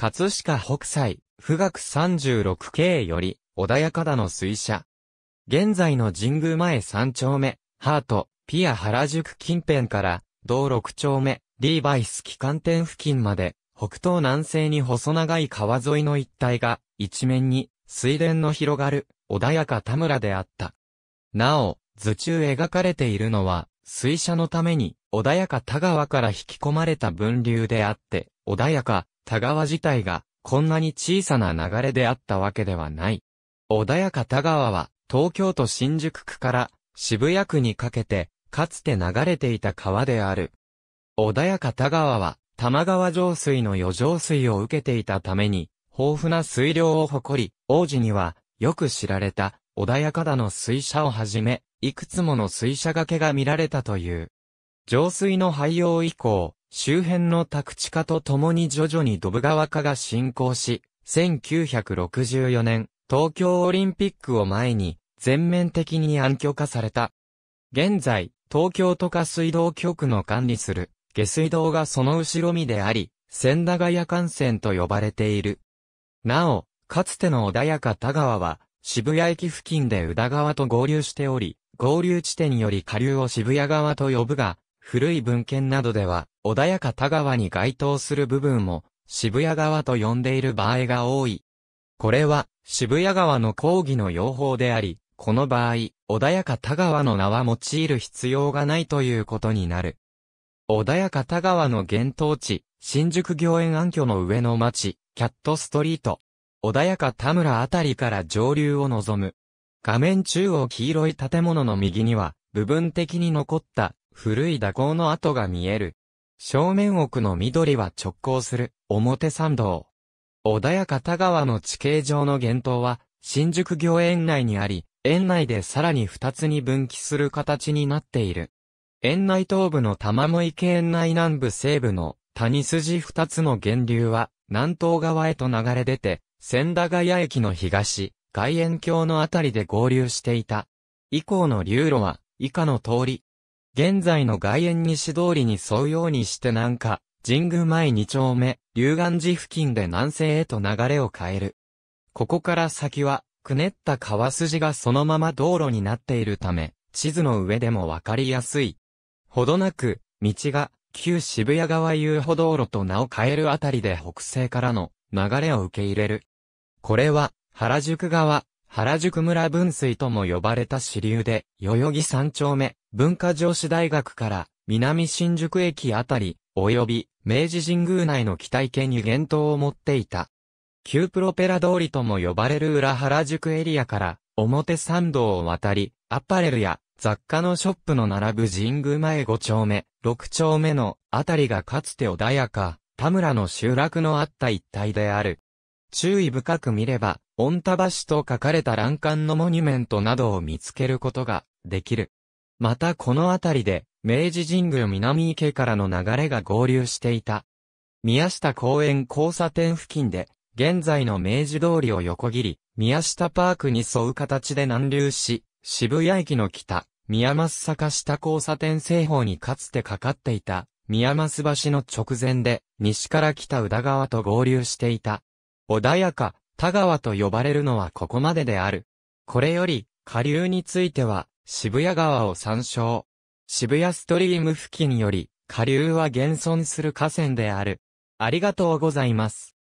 葛飾北斎、富岳36景より、穏やかだの水車。現在の神宮前三丁目、ハート、ピア原宿近辺から、道六丁目、リーバイス機関店付近まで、北東南西に細長い川沿いの一帯が、一面に、水田の広がる、穏やか田村であった。なお、図中描かれているのは、水車のために、穏やか田川から引き込まれた分流であって、穏やか田川自体が、こんなに小さな流れであったわけではない。穏やか田川は、東京都新宿区から渋谷区にかけて、かつて流れていた川である。穏やか田川は、玉川上水の余剰水を受けていたために、豊富な水量を誇り、王子には、よく知られた、穏やかだの水車をはじめ、いくつもの水車けが見られたという。上水の廃用以降、周辺の宅地化とともに徐々にドブ川化が進行し、1964年、東京オリンピックを前に、全面的に暗挙化された。現在、東京都下水道局の管理する、下水道がその後ろ身であり、千駄ヶ谷幹線と呼ばれている。なお、かつての穏やか田川は、渋谷駅付近で宇田川と合流しており、合流地点により下流を渋谷川と呼ぶが、古い文献などでは、穏やか田川に該当する部分も、渋谷川と呼んでいる場合が多い。これは、渋谷川の講義の用法であり、この場合、穏やか田川の名は用いる必要がないということになる。穏やか田川の厳冬地、新宿御苑暗渠の上の町、キャットストリート。穏やか田村あたりから上流を望む。画面中央黄色い建物の右には、部分的に残った古い蛇行の跡が見える。正面奥の緑は直行する、表参道。穏やか田川の地形上の源頭は、新宿御苑内にあり、園内でさらに二つに分岐する形になっている。園内東部の玉藻池園内南部西部の谷筋二つの源流は南東側へと流れ出て、千駄ヶ谷駅の東、外苑橋のあたりで合流していた。以降の流路は以下の通り、現在の外苑西通りに沿うようにして南下、神宮前2丁目、龍岩寺付近で南西へと流れを変える。ここから先は、くねった川筋がそのまま道路になっているため、地図の上でもわかりやすい。ほどなく、道が、旧渋谷川遊歩道路と名を変えるあたりで北西からの流れを受け入れる。これは、原宿川、原宿村分水とも呼ばれた支流で、代々木3丁目、文化城市大学から南新宿駅あたり、及び明治神宮内の機体系に源頭を持っていた。旧プロペラ通りとも呼ばれる裏原宿エリアから表参道を渡り、アパレルや雑貨のショップの並ぶ神宮前5丁目、6丁目のあたりがかつて穏やか、田村の集落のあった一帯である。注意深く見れば、御田橋と書かれた欄干のモニュメントなどを見つけることができる。またこの辺りで、明治神宮南池からの流れが合流していた。宮下公園交差点付近で、現在の明治通りを横切り、宮下パークに沿う形で南流し、渋谷駅の北、宮益坂下交差点西方にかつてかかっていた、宮益橋の直前で、西から来た宇田川と合流していた。穏やか、田川と呼ばれるのはここまでである。これより、下流については、渋谷川を参照。渋谷ストリーム付近より、下流は現存する河川である。ありがとうございます。